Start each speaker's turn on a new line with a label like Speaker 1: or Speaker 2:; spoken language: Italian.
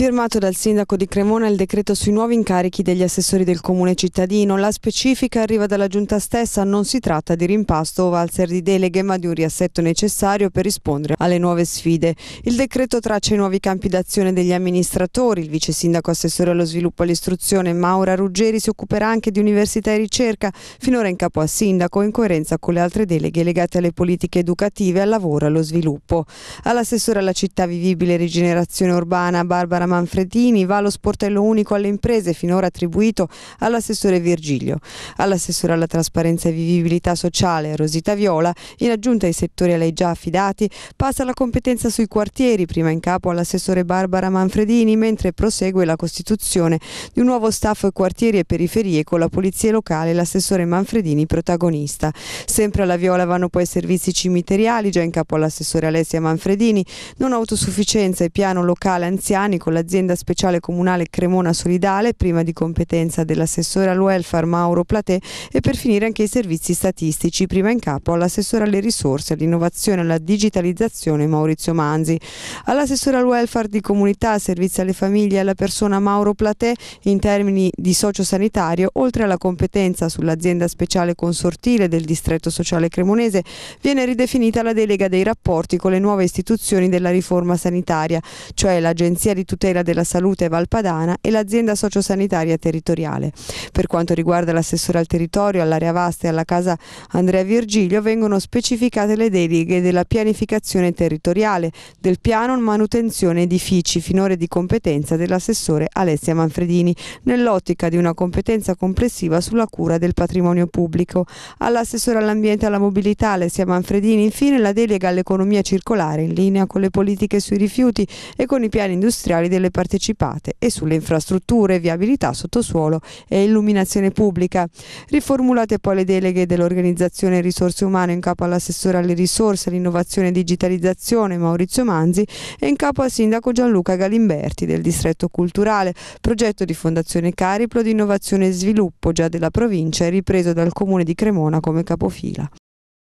Speaker 1: Firmato dal sindaco di Cremona il decreto sui nuovi incarichi degli assessori del comune cittadino, la specifica arriva dalla giunta stessa, non si tratta di rimpasto o valzer di deleghe ma di un riassetto necessario per rispondere alle nuove sfide. Il decreto traccia i nuovi campi d'azione degli amministratori, il vice sindaco assessore allo sviluppo e all'istruzione Maura Ruggeri si occuperà anche di università e ricerca, finora in capo a sindaco in coerenza con le altre deleghe legate alle politiche educative, al lavoro e allo sviluppo. All'assessore alla città vivibile e rigenerazione urbana Barbara Manfredini va allo sportello unico alle imprese finora attribuito all'assessore Virgilio. All'assessore alla trasparenza e vivibilità sociale Rosita Viola, in aggiunta ai settori a lei già affidati, passa la competenza sui quartieri, prima in capo all'assessore Barbara Manfredini, mentre prosegue la costituzione di un nuovo staff quartieri e periferie con la polizia locale e l'assessore Manfredini protagonista. Sempre alla Viola vanno poi servizi cimiteriali, già in capo all'assessore Alessia Manfredini, non autosufficienza e piano locale anziani con la l'azienda speciale comunale Cremona Solidale, prima di competenza dell'assessore al welfare Mauro Platè e per finire anche i servizi statistici, prima in capo all'assessore alle risorse, all'innovazione e alla digitalizzazione Maurizio Manzi. All'assessore al welfare di comunità, servizi alle famiglie e alla persona Mauro Platè in termini di sociosanitario, oltre alla competenza sull'azienda speciale consortile del distretto sociale cremonese, viene ridefinita la delega dei rapporti con le nuove istituzioni della riforma sanitaria, cioè l'Agenzia di tutela tutela della salute Valpadana e l'azienda sociosanitaria territoriale. Per quanto riguarda l'assessore al territorio, all'area vasta e alla casa Andrea Virgilio vengono specificate le deleghe della pianificazione territoriale, del piano manutenzione edifici finora di competenza dell'assessore Alessia Manfredini, nell'ottica di una competenza complessiva sulla cura del patrimonio pubblico. All'assessore all'ambiente e alla mobilità Alessia Manfredini infine la delega all'economia circolare in linea con le politiche sui rifiuti e con i piani industriali usuari delle partecipate e sulle infrastrutture, viabilità, sottosuolo e illuminazione pubblica. Riformulate poi le deleghe dell'organizzazione risorse umane in capo all'assessore alle risorse, all'innovazione e digitalizzazione Maurizio Manzi e in capo al sindaco Gianluca Galimberti del distretto culturale, progetto di Fondazione Cariplo di innovazione e sviluppo già della provincia e ripreso dal comune di Cremona come capofila.